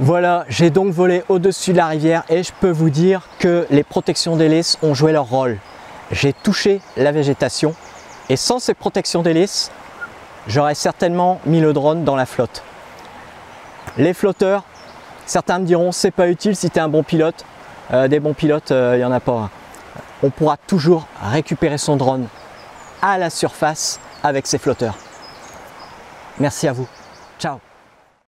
Voilà, j'ai donc volé au-dessus de la rivière et je peux vous dire que les protections d'hélice ont joué leur rôle. J'ai touché la végétation et sans ces protections d'hélice, j'aurais certainement mis le drone dans la flotte. Les flotteurs, certains me diront c'est pas utile si tu es un bon pilote. Euh, des bons pilotes, il euh, y n'y en a pas. Un. On pourra toujours récupérer son drone à la surface avec ses flotteurs. Merci à vous. Ciao